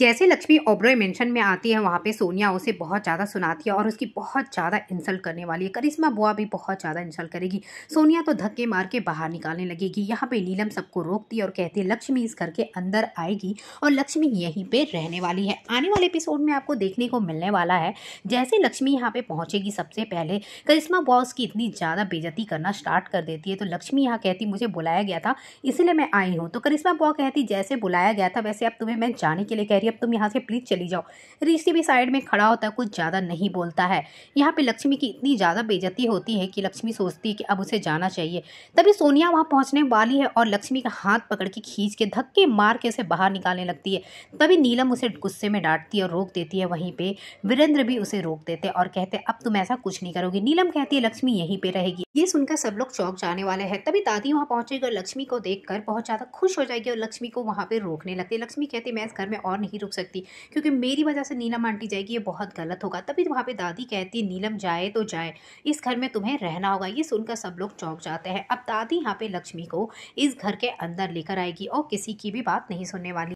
जैसे लक्ष्मी ओब्रॉय मेंशन में आती है वहाँ पे सोनिया उसे बहुत ज़्यादा सुनाती है और उसकी बहुत ज़्यादा इंसल्ट करने वाली है करिश्मा बुआ भी बहुत ज़्यादा इंसल्ट करेगी सोनिया तो धक्के मार के बाहर निकालने लगेगी यहाँ पे नीलम सबको रोकती है और कहती है लक्ष्मी इस घर के अंदर आएगी और लक्ष्मी यहीं पर रहने वाली है आने वाले एपिसोड में आपको देखने को मिलने वाला है जैसे लक्ष्मी यहाँ पर पहुँचेगी सबसे पहले करिश्मा बुआ उसकी इतनी ज़्यादा बेजती करना स्टार्ट कर देती है तो लक्ष्मी यहाँ कहती मुझे बुलाया गया था इसीलिए मैं आई हूँ तो करिश्मा बुआ कहती जैसे बुलाया गया था वैसे अब तुम्हें मैं जाने के लिए कह प्यारी अब तुम यहाँ से प्लीज़ चली जाओ ऋषि भी साइड में खड़ा होता है कुछ ज़्यादा नहीं बोलता है यहाँ पे लक्ष्मी की इतनी ज़्यादा बेजती होती है कि लक्ष्मी सोचती है कि अब उसे जाना चाहिए तभी सोनिया वहाँ पहुँचने वाली है और लक्ष्मी का हाथ पकड़ के खींच के धक्के मार के उसे बाहर निकालने लगती है तभी नीलम उसे गुस्से में डांटती है और रोक देती है वहीं पर वीरेंद्र भी उसे रोक देते और कहते अब तुम ऐसा कुछ नहीं करोगी नीलम कहती है लक्ष्मी यहीं पर रहेगी ये सुनकर सब लोग चौक जाने वाले हैं तभी दादी वहाँ पहुँचेगी और लक्ष्मी को देख बहुत ज़्यादा खुश हो जाएगी और लक्ष्मी को वहाँ पर रोकने लगती है लक्ष्मी कहती है मैं इस घर में और नहीं रुक सकती क्योंकि मेरी वजह से नीलम आंटी जाएगी ये बहुत गलत होगा तभी तो वहाँ पे दादी कहती है नीलम जाए तो जाए इस घर में तुम्हें रहना होगा ये सुनकर सब लोग चौंक जाते हैं अब दादी यहाँ पे लक्ष्मी को इस घर के अंदर लेकर आएगी और किसी की भी बात नहीं सुनने वाली